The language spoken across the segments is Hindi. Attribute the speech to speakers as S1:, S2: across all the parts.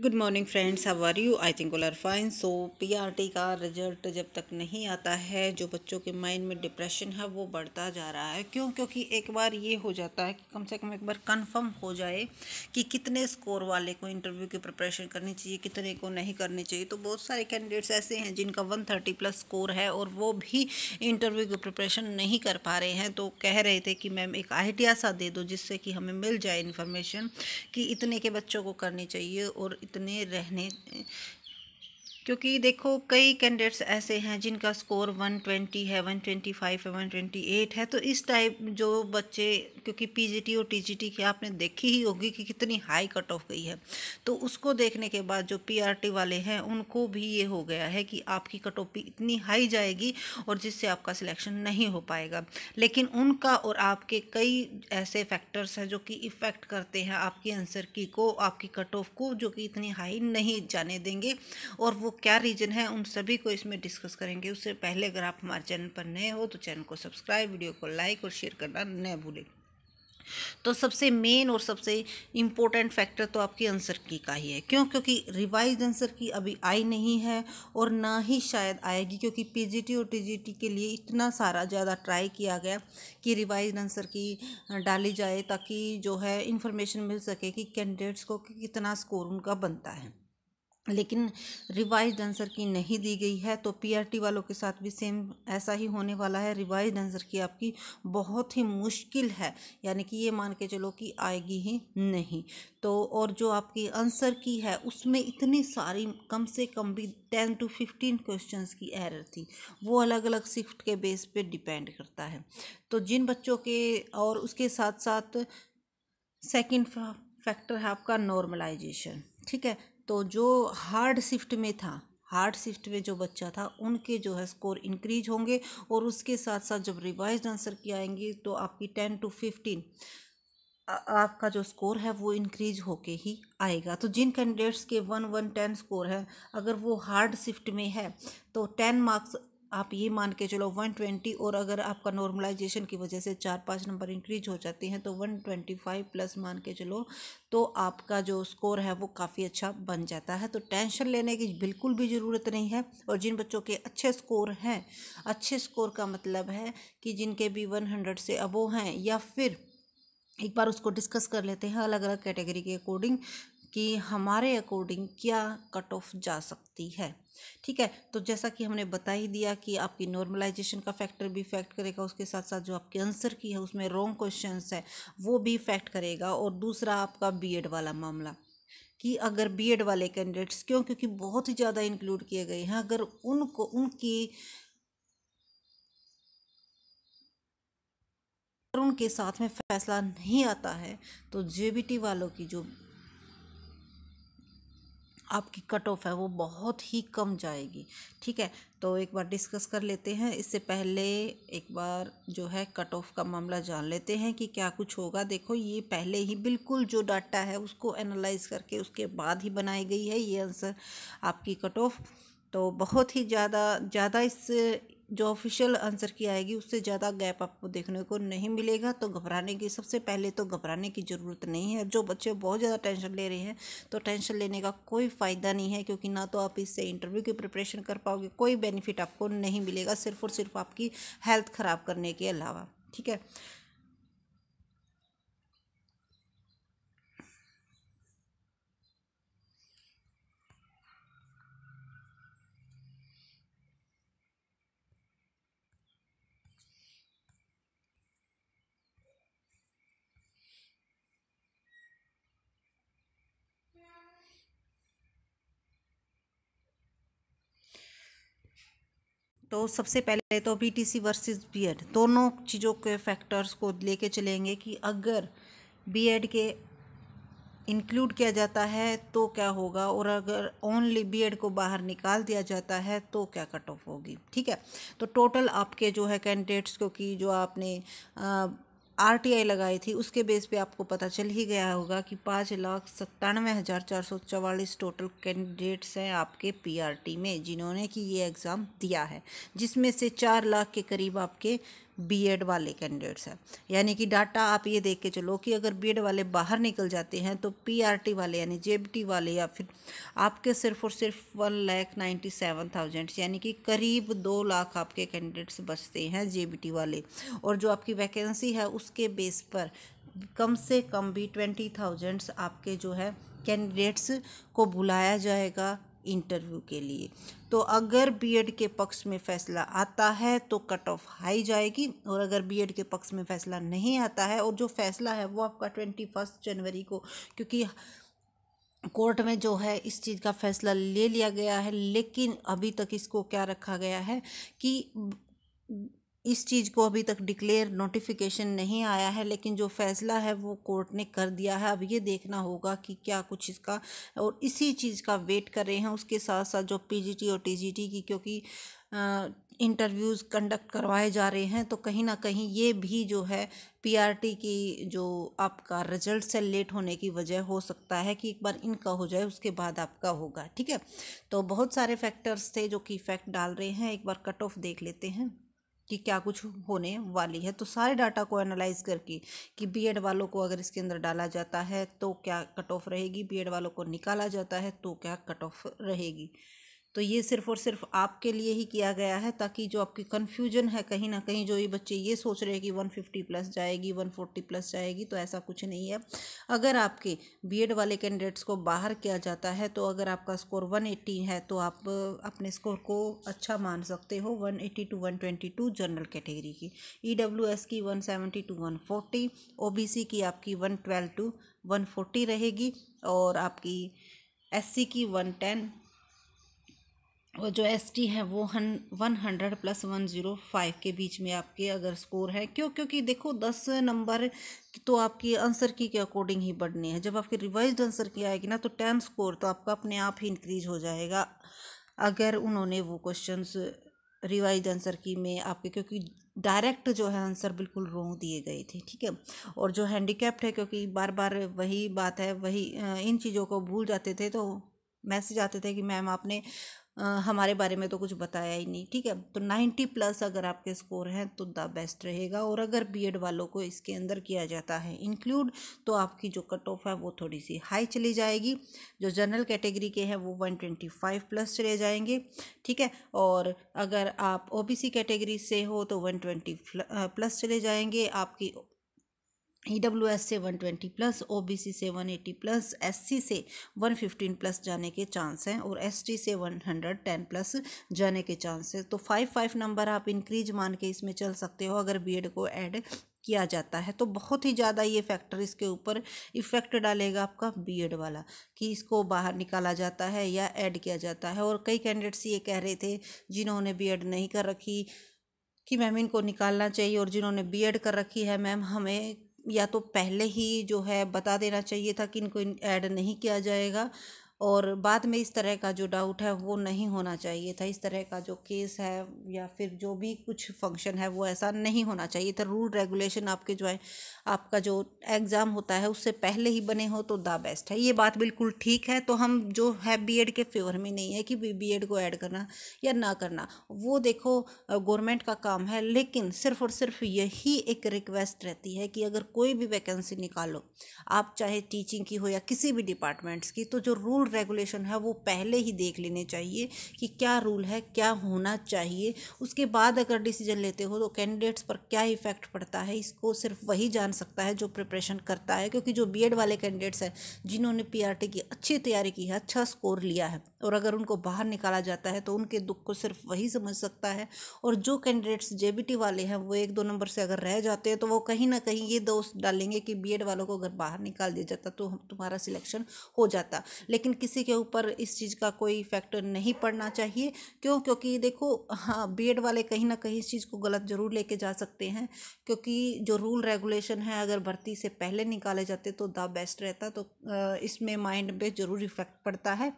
S1: good morning friends how are you I think are fine so PRT का रिजल्ट जब तक नहीं आता है जो बच्चों के माइंड में डिप्रेशन है वो बढ़ता जा रहा है क्यों क्योंकि एक बार ये हो जाता है कि कम से कम एक बार कंफर्म हो जाए कि कितने स्कोर वाले को इंटरव्यू की प्रिपरेशन करनी चाहिए कितने को नहीं करनी चाहिए तो बहुत सारे कैंडिडेट्स ऐसे हैं जिनका वन थर्टी प्लस स्कोर है और वो भी इंटरव्यू की प्रिपरेशन नहीं कर पा रहे हैं तो कह रहे थे कि मैम एक आइडिया सा दे दो जिससे कि हमें मिल जाए इन्फॉर्मेशन कि इतने के बच्चों को करनी चाहिए और इतने रहने क्योंकि देखो कई कैंडिडेट्स ऐसे हैं जिनका स्कोर 120 है 125 है 128 है तो इस टाइप जो बच्चे क्योंकि पीजीटी और टीजीटी की आपने देखी ही होगी कि कितनी हाई कट ऑफ गई है तो उसको देखने के बाद जो पीआरटी वाले हैं उनको भी ये हो गया है कि आपकी कट ऑफ भी इतनी हाई जाएगी और जिससे आपका सिलेक्शन नहीं हो पाएगा लेकिन उनका और आपके कई ऐसे फैक्टर्स हैं जो कि इफ़ेक्ट करते हैं आपकी आंसर की को आपकी कट ऑफ को जो कि इतनी हाई नहीं जाने देंगे और वो क्या रीज़न है उन सभी को इसमें डिस्कस करेंगे उससे पहले अगर आप हमारे चैनल पर नए हो तो चैनल को सब्सक्राइब वीडियो को लाइक और शेयर करना न भूलें तो सबसे मेन और सबसे इम्पोर्टेंट फैक्टर तो आपकी आंसर की का ही है क्यों क्योंकि रिवाइज आंसर की अभी आई नहीं है और ना ही शायद आएगी क्योंकि पीजीटी और टीजीटी के लिए इतना सारा ज़्यादा ट्राई किया गया कि रिवाइज आंसर की डाली जाए ताकि जो है इन्फॉर्मेशन मिल सके कि कैंडिडेट्स को कितना स्कोर उनका बनता है लेकिन रिवाइज आंसर की नहीं दी गई है तो पीआरटी वालों के साथ भी सेम ऐसा ही होने वाला है रिवाइज आंसर की आपकी बहुत ही मुश्किल है यानी कि ये मान के चलो कि आएगी ही नहीं तो और जो आपकी आंसर की है उसमें इतनी सारी कम से कम भी टेन टू फिफ्टीन क्वेश्चंस की एरर थी वो अलग अलग शिफ्ट के बेस पे डिपेंड करता है तो जिन बच्चों के और उसके साथ साथ सेकेंड फैक्टर है आपका नॉर्मलाइजेशन ठीक है तो जो हार्ड शिफ्ट में था हार्ड शिफ्ट में जो बच्चा था उनके जो है स्कोर इंक्रीज होंगे और उसके साथ साथ जब रिवाइज आंसर की आएंगी तो आपकी टेन टू फिफ्टीन आपका जो स्कोर है वो इंक्रीज होके ही आएगा तो जिन कैंडिडेट्स के वन वन टेन स्कोर हैं अगर वो हार्ड शिफ्ट में है तो टेन मार्क्स आप ये मान के चलो वन ट्वेंटी और अगर आपका नॉर्मलाइजेशन की वजह से चार पाँच नंबर इंक्रीज हो जाते हैं तो वन ट्वेंटी फाइव प्लस मान के चलो तो आपका जो स्कोर है वो काफ़ी अच्छा बन जाता है तो टेंशन लेने की बिल्कुल भी ज़रूरत नहीं है और जिन बच्चों के अच्छे स्कोर हैं अच्छे स्कोर का मतलब है कि जिनके भी वन हंड्रेड से अबो हैं या फिर एक बार उसको डिस्कस कर लेते हैं अलग अलग कैटेगरी के अकॉर्डिंग कि हमारे अकॉर्डिंग क्या कट ऑफ जा सकती है ठीक है तो जैसा कि हमने बता ही दिया कि आपकी नॉर्मलाइजेशन का फैक्टर भी फैक्ट करेगा उसके साथ साथ जो आपके आंसर की है उसमें रॉन्ग क्वेश्चन है वो भी फैक्ट करेगा और दूसरा आपका बी वाला मामला कि अगर बी वाले कैंडिडेट्स क्यों क्योंकि बहुत ही ज़्यादा इंक्लूड किए गए हैं अगर उनको उनकी उनके साथ में फैसला नहीं आता है तो जे वालों की जो आपकी कट ऑफ है वो बहुत ही कम जाएगी ठीक है तो एक बार डिस्कस कर लेते हैं इससे पहले एक बार जो है कट ऑफ का मामला जान लेते हैं कि क्या कुछ होगा देखो ये पहले ही बिल्कुल जो डाटा है उसको एनालाइज करके उसके बाद ही बनाई गई है ये आंसर आपकी कट ऑफ तो बहुत ही ज़्यादा ज़्यादा इस जो ऑफिशियल आंसर की आएगी उससे ज़्यादा गैप आपको देखने को नहीं मिलेगा तो घबराने की सबसे पहले तो घबराने की ज़रूरत नहीं है जो बच्चे बहुत ज़्यादा टेंशन ले रहे हैं तो टेंशन लेने का कोई फ़ायदा नहीं है क्योंकि ना तो आप इससे इंटरव्यू की प्रिपरेशन कर पाओगे कोई बेनिफिट आपको नहीं मिलेगा सिर्फ और सिर्फ आपकी हेल्थ ख़राब करने के अलावा ठीक है तो सबसे पहले तो B T C versus B Ed दोनों चीज़ों के फैक्टर्स को लेके चलेंगे कि अगर बी एड के इंक्लूड किया जाता है तो क्या होगा और अगर ओनली बी एड को बाहर निकाल दिया जाता है तो क्या कट ऑफ होगी ठीक है तो टोटल आपके जो है कैंडिडेट्स क्योंकि जो आपने आ, आरटीआई लगाई थी उसके बेस पे आपको पता चल ही गया होगा कि पाँच लाख सत्तानवे हज़ार चार सौ चवालीस टोटल कैंडिडेट्स हैं आपके पीआरटी में जिन्होंने कि ये एग्ज़ाम दिया है जिसमें से चार लाख के करीब आपके बीएड वाले कैंडिडेट्स हैं यानी कि डाटा आप ये देख के चलो कि अगर बीएड वाले बाहर निकल जाते हैं तो पीआरटी वाले यानी जेबीटी वाले या फिर आपके सिर्फ और सिर्फ one lakh ninety seven thousands यानी कि करीब दो लाख आपके कैंडिडेट्स बचते हैं टी वाले और जो आपकी वैकेंसी है उसके बेस पर कम से कम भी ट्वेंटी थाउजेंड्स आपके जो है कैंडिडेट्स को बुलाया जाएगा इंटरव्यू के लिए तो अगर बीएड के पक्ष में फैसला आता है तो कट ऑफ हाई जाएगी और अगर बीएड के पक्ष में फैसला नहीं आता है और जो फैसला है वो आपका ट्वेंटी फर्स्ट जनवरी को क्योंकि कोर्ट में जो है इस चीज़ का फैसला ले लिया गया है लेकिन अभी तक इसको क्या रखा गया है कि इस चीज़ को अभी तक डिक्लेयर नोटिफिकेशन नहीं आया है लेकिन जो फैसला है वो कोर्ट ने कर दिया है अब ये देखना होगा कि क्या कुछ इसका और इसी चीज़ का वेट कर रहे हैं उसके साथ साथ जो पीजीटी और टीजीटी की क्योंकि इंटरव्यूज़ कंडक्ट करवाए जा रहे हैं तो कहीं ना कहीं ये भी जो है पीआरटी की जो आपका रिजल्ट से लेट होने की वजह हो सकता है कि एक बार इनका हो जाए उसके बाद आपका होगा ठीक है तो बहुत सारे फैक्टर्स थे जो कि इफ़ेक्ट डाल रहे हैं एक बार कट ऑफ देख लेते हैं कि क्या कुछ होने वाली है तो सारे डाटा को एनालाइज करके कि बीएड वालों को अगर इसके अंदर डाला जाता है तो क्या कट ऑफ रहेगी बीएड वालों को निकाला जाता है तो क्या कट ऑफ रहेगी तो ये सिर्फ़ और सिर्फ आपके लिए ही किया गया है ताकि जो आपकी कन्फ्यूजन है कहीं ना कहीं जो ये बच्चे ये सोच रहे हैं कि वन फिफ्टी प्लस जाएगी वन फोर्टी प्लस जाएगी तो ऐसा कुछ नहीं है अगर आपके एड वाले कैंडिडेट्स को बाहर किया जाता है तो अगर आपका स्कोर वन एट्टी है तो आप अपने स्कोर को अच्छा मान सकते हो one eighty to one twenty two general category की ई डब्ल्यू एस की one seventy to one forty O B C की आपकी one twelve to one forty रहेगी और आपकी एस सी की वन टेन जो एस टी है वो हन one hundred plus one zero five के बीच में आपके अगर स्कोर है क्यों क्योंकि देखो दस नंबर तो आपकी आंसर की के अकॉर्डिंग ही बढ़नी है जब आपकी रिवाइज आंसर की आएगी ना तो टेन स्कोर तो आपका अपने आप ही इंक्रीज हो जाएगा अगर उन्होंने वो क्वेश्चंस रिवाइज आंसर की में आपके क्योंकि डायरेक्ट जो है आंसर बिल्कुल रोंग दिए गए थे ठीक है और जो हैंडीकैप्ड है क्योंकि बार बार वही बात है वही इन चीज़ों को भूल जाते थे तो मैसेज आते थे कि मैम आपने हमारे बारे में तो कुछ बताया ही नहीं ठीक है तो नाइन्टी प्लस अगर आपके स्कोर हैं तो द बेस्ट रहेगा और अगर बी वालों को इसके अंदर किया जाता है इंक्लूड तो आपकी जो कट ऑफ है वो थोड़ी सी हाई चली जाएगी जो जनरल कैटेगरी के हैं वो वन ट्वेंटी फाइव प्लस चले जाएंगे ठीक है और अगर आप ओ कैटेगरी से हो तो वन ट्वेंटी प्लस चले जाएंगे आपकी ई डब्ल्यू एस से one twenty plus O B C से one eighty plus S C से वन फिफ्टीन प्लस जाने के चांस हैं और एस टी से वन हंड्रेड टेन प्लस जाने के चांस हैं तो फाइव फाइव नंबर आप इंक्रीज मान के इसमें चल सकते हो अगर बी एड को ऐड किया जाता है तो बहुत ही ज़्यादा ये फैक्टर इसके ऊपर इफ़ेक्ट डालेगा आपका बीएड वाला कि इसको बाहर निकाला जाता है या ऐड किया जाता है और कई कैंडिडेट्स ये कह रहे थे जिन्होंने बीएड नहीं कर रखी कि मैम इनको निकालना चाहिए और जिन्होंने बीएड कर रखी है मैम हमें या तो पहले ही जो है बता देना चाहिए था कि इनको ऐड नहीं किया जाएगा और बाद में इस तरह का जो डाउट है वो नहीं होना चाहिए था इस तरह का जो केस है या फिर जो भी कुछ फंक्शन है वो ऐसा नहीं होना चाहिए था रूल रेगुलेशन आपके जो है आपका जो एग्ज़ाम होता है उससे पहले ही बने हो तो द बेस्ट है ये बात बिल्कुल ठीक है तो हम जो है बी के फेवर में नहीं है कि बी को ऐड करना या ना करना वो देखो गवर्नमेंट का काम है लेकिन सिर्फ और सिर्फ यही एक रिक्वेस्ट रहती है कि अगर कोई भी वैकेंसी निकालो आप चाहे टीचिंग की हो या किसी भी डिपार्टमेंट्स की तो जो रूल रेगुलेशन है वो पहले ही देख लेने चाहिए कि क्या रूल है क्या होना चाहिए उसके बाद अगर डिसीजन लेते हो तो कैंडिडेट्स पर क्या इफेक्ट पड़ता है इसको सिर्फ वही जान सकता है जो प्रिपरेशन करता है क्योंकि जो बी वाले कैंडिडेट्स हैं जिन्होंने पी की अच्छी तैयारी की है अच्छा स्कोर लिया है और अगर उनको बाहर निकाला जाता है तो उनके दुख को सिर्फ वही समझ सकता है और जो कैंडिडेट्स जे वाले हैं वो एक दो नंबर से अगर रह जाते हैं तो वो कहीं ना कहीं ये दोष डालेंगे कि बी वालों को अगर बाहर निकाल दिया जाता तो तुम्हारा सिलेक्शन हो जाता लेकिन किसी के ऊपर इस चीज़ का कोई इफेक्ट नहीं पड़ना चाहिए क्यों क्योंकि देखो हाँ बी वाले कहीं ना कहीं इस चीज़ को गलत ज़रूर लेके जा सकते हैं क्योंकि जो रूल रेगुलेशन है अगर भर्ती से पहले निकाले जाते तो द बेस्ट रहता तो इसमें माइंड पे ज़रूर इफेक्ट पड़ता है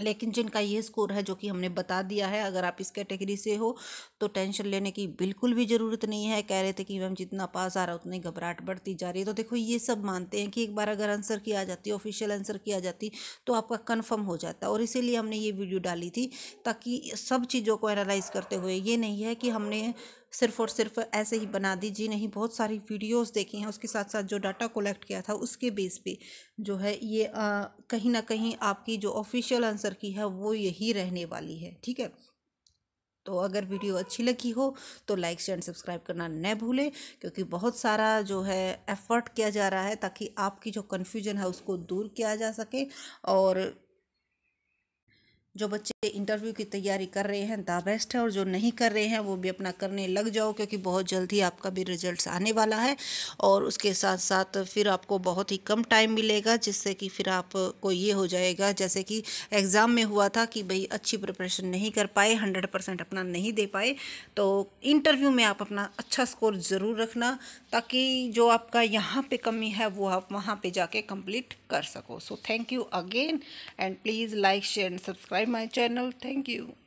S1: लेकिन जिनका ये स्कोर है जो कि हमने बता दिया है अगर आप इस कैटेगरी से हो तो टेंशन लेने की बिल्कुल भी ज़रूरत नहीं है कह रहे थे कि मैम जितना पास आ रहा उतनी घबराहट बढ़ती जा रही है तो देखो ये सब मानते हैं कि एक बार अगर आंसर की आ जाती ऑफिशियल आंसर की आ जाती तो आपका कन्फर्म हो जाता और इसीलिए हमने ये वीडियो डाली थी ताकि सब चीज़ों को एनालाइज करते हुए ये नहीं है कि हमने सिर्फ और सिर्फ ऐसे ही बना दी जी नहीं बहुत सारी वीडियोस देखी हैं उसके साथ साथ जो डाटा कलेक्ट किया था उसके बेस पे जो है ये आ, कहीं ना कहीं आपकी जो ऑफिशियल आंसर की है वो यही रहने वाली है ठीक है तो अगर वीडियो अच्छी लगी हो तो लाइक शेयर एंड सब्सक्राइब करना न भूलें क्योंकि बहुत सारा जो है एफर्ट किया जा रहा है ताकि आपकी जो कन्फ्यूजन है उसको दूर किया जा सके और जो बच्चे इंटरव्यू की तैयारी कर रहे हैं द बेस्ट है और जो नहीं कर रहे हैं वो भी अपना करने लग जाओ क्योंकि बहुत जल्द ही आपका भी रिजल्ट्स आने वाला है और उसके साथ साथ फिर आपको बहुत ही कम टाइम मिलेगा जिससे कि फिर आपको ये हो जाएगा जैसे कि एग्ज़ाम में हुआ था कि भाई अच्छी प्रिपरेशन नहीं कर पाए हंड्रेड परसेंट अपना नहीं दे पाए तो इंटरव्यू में आप अपना अच्छा स्कोर ज़रूर रखना ताकि जो आपका यहाँ पर कमी है वो आप वहाँ पर जाके कंप्लीट कर सको so thank you again and please like share and subscribe subscribe my channel thank you